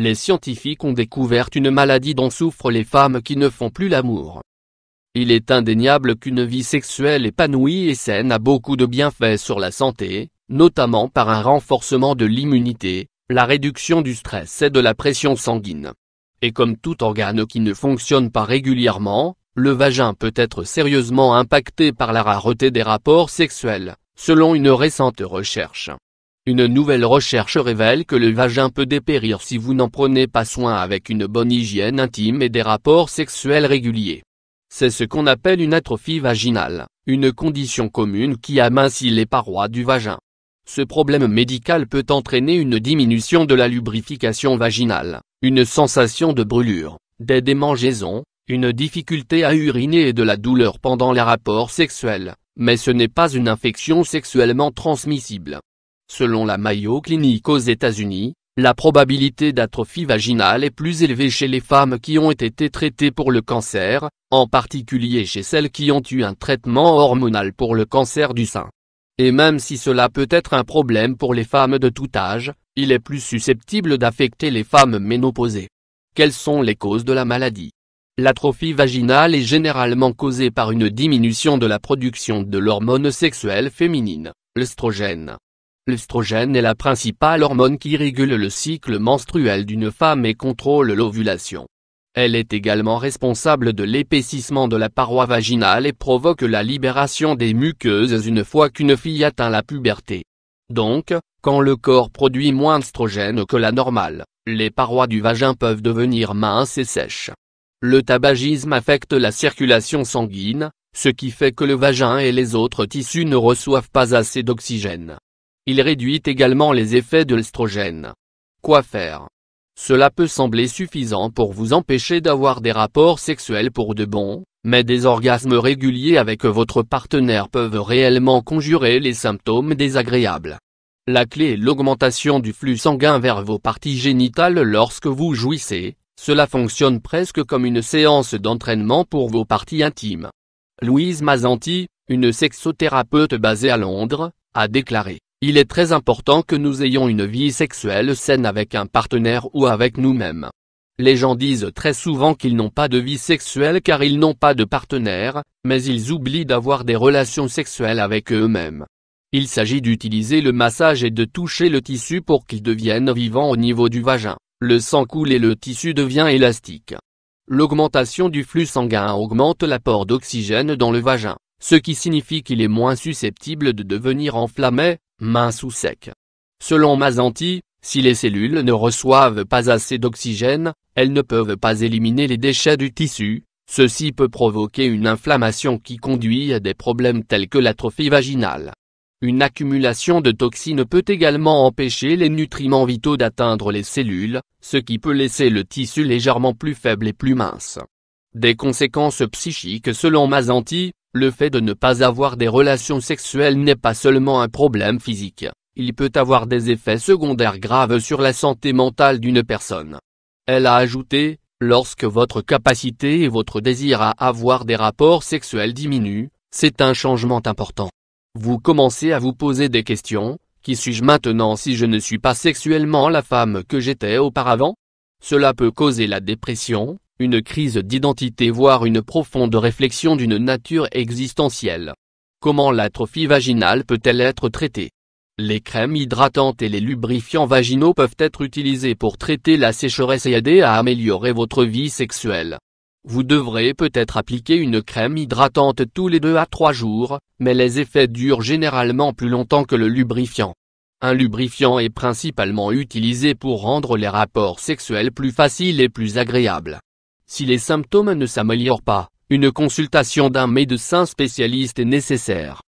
les scientifiques ont découvert une maladie dont souffrent les femmes qui ne font plus l'amour. Il est indéniable qu'une vie sexuelle épanouie et saine a beaucoup de bienfaits sur la santé, notamment par un renforcement de l'immunité, la réduction du stress et de la pression sanguine. Et comme tout organe qui ne fonctionne pas régulièrement, le vagin peut être sérieusement impacté par la rareté des rapports sexuels, selon une récente recherche. Une nouvelle recherche révèle que le vagin peut dépérir si vous n'en prenez pas soin avec une bonne hygiène intime et des rapports sexuels réguliers. C'est ce qu'on appelle une atrophie vaginale, une condition commune qui amincit les parois du vagin. Ce problème médical peut entraîner une diminution de la lubrification vaginale, une sensation de brûlure, des démangeaisons, une difficulté à uriner et de la douleur pendant les rapports sexuels, mais ce n'est pas une infection sexuellement transmissible. Selon la Mayo Clinic aux États-Unis, la probabilité d'atrophie vaginale est plus élevée chez les femmes qui ont été traitées pour le cancer, en particulier chez celles qui ont eu un traitement hormonal pour le cancer du sein. Et même si cela peut être un problème pour les femmes de tout âge, il est plus susceptible d'affecter les femmes ménopausées. Quelles sont les causes de la maladie L'atrophie vaginale est généralement causée par une diminution de la production de l'hormone sexuelle féminine, l'œstrogène, L'œstrogène est la principale hormone qui régule le cycle menstruel d'une femme et contrôle l'ovulation. Elle est également responsable de l'épaississement de la paroi vaginale et provoque la libération des muqueuses une fois qu'une fille atteint la puberté. Donc, quand le corps produit moins d'estrogène que la normale, les parois du vagin peuvent devenir minces et sèches. Le tabagisme affecte la circulation sanguine, ce qui fait que le vagin et les autres tissus ne reçoivent pas assez d'oxygène. Il réduit également les effets de l'estrogène. Quoi faire Cela peut sembler suffisant pour vous empêcher d'avoir des rapports sexuels pour de bon, mais des orgasmes réguliers avec votre partenaire peuvent réellement conjurer les symptômes désagréables. La clé est l'augmentation du flux sanguin vers vos parties génitales lorsque vous jouissez, cela fonctionne presque comme une séance d'entraînement pour vos parties intimes. Louise Mazanti, une sexothérapeute basée à Londres, a déclaré il est très important que nous ayons une vie sexuelle saine avec un partenaire ou avec nous-mêmes. Les gens disent très souvent qu'ils n'ont pas de vie sexuelle car ils n'ont pas de partenaire, mais ils oublient d'avoir des relations sexuelles avec eux-mêmes. Il s'agit d'utiliser le massage et de toucher le tissu pour qu'il devienne vivant au niveau du vagin, le sang coule et le tissu devient élastique. L'augmentation du flux sanguin augmente l'apport d'oxygène dans le vagin, ce qui signifie qu'il est moins susceptible de devenir enflammé, mince ou sec. Selon Mazanti, si les cellules ne reçoivent pas assez d'oxygène, elles ne peuvent pas éliminer les déchets du tissu, ceci peut provoquer une inflammation qui conduit à des problèmes tels que l'atrophie vaginale. Une accumulation de toxines peut également empêcher les nutriments vitaux d'atteindre les cellules, ce qui peut laisser le tissu légèrement plus faible et plus mince. Des conséquences psychiques selon Mazanti, le fait de ne pas avoir des relations sexuelles n'est pas seulement un problème physique, il peut avoir des effets secondaires graves sur la santé mentale d'une personne. Elle a ajouté, lorsque votre capacité et votre désir à avoir des rapports sexuels diminuent, c'est un changement important. Vous commencez à vous poser des questions, qui suis-je maintenant si je ne suis pas sexuellement la femme que j'étais auparavant Cela peut causer la dépression, une crise d'identité voire une profonde réflexion d'une nature existentielle. Comment l'atrophie vaginale peut-elle être traitée Les crèmes hydratantes et les lubrifiants vaginaux peuvent être utilisés pour traiter la sécheresse et aider à améliorer votre vie sexuelle. Vous devrez peut-être appliquer une crème hydratante tous les deux à trois jours, mais les effets durent généralement plus longtemps que le lubrifiant. Un lubrifiant est principalement utilisé pour rendre les rapports sexuels plus faciles et plus agréables. Si les symptômes ne s'améliorent pas, une consultation d'un médecin spécialiste est nécessaire.